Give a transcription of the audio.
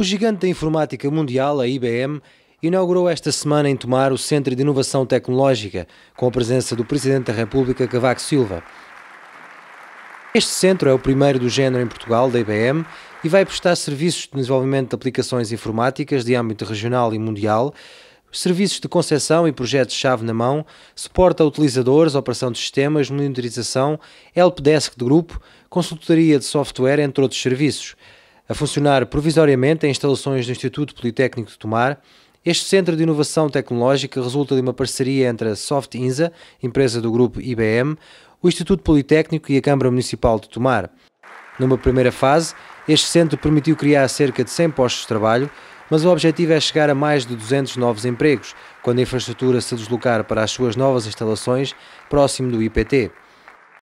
O gigante da informática mundial, a IBM, inaugurou esta semana em Tomar o Centro de Inovação Tecnológica, com a presença do Presidente da República, Cavaco Silva. Este centro é o primeiro do género em Portugal, da IBM, e vai prestar serviços de desenvolvimento de aplicações informáticas de âmbito regional e mundial, serviços de concessão e projetos-chave na mão, suporte a utilizadores, operação de sistemas, monitorização, helpdesk de grupo, consultoria de software, entre outros serviços. A funcionar provisoriamente em instalações do Instituto Politécnico de Tomar, este centro de inovação tecnológica resulta de uma parceria entre a Softinza, empresa do grupo IBM, o Instituto Politécnico e a Câmara Municipal de Tomar. Numa primeira fase, este centro permitiu criar cerca de 100 postos de trabalho, mas o objetivo é chegar a mais de 200 novos empregos, quando a infraestrutura se deslocar para as suas novas instalações, próximo do IPT.